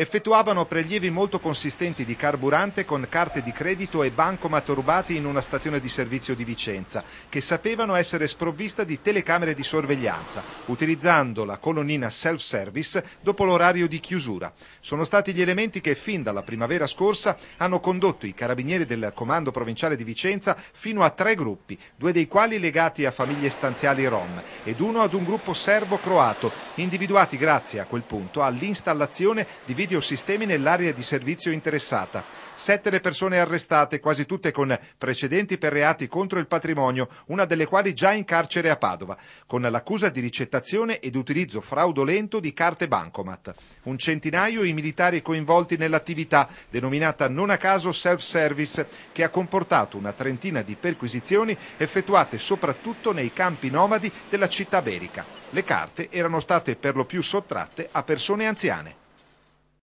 effettuavano prelievi molto consistenti di carburante con carte di credito e bancomat rubati in una stazione di servizio di Vicenza, che sapevano essere sprovvista di telecamere di sorveglianza, utilizzando la colonnina self-service dopo l'orario di chiusura. Sono stati gli elementi che fin dalla primavera scorsa hanno condotto i carabinieri del Comando Provinciale di Vicenza fino a tre gruppi, due dei quali legati a famiglie stanziali rom ed uno ad un gruppo serbo-croato, individuati grazie a quel punto all'installazione di video videosistemi nell'area di servizio interessata. Sette le persone arrestate, quasi tutte con precedenti per reati contro il patrimonio, una delle quali già in carcere a Padova, con l'accusa di ricettazione ed utilizzo fraudolento di carte bancomat. Un centinaio i militari coinvolti nell'attività, denominata non a caso self-service, che ha comportato una trentina di perquisizioni effettuate soprattutto nei campi nomadi della città berica. Le carte erano state per lo più sottratte a persone anziane.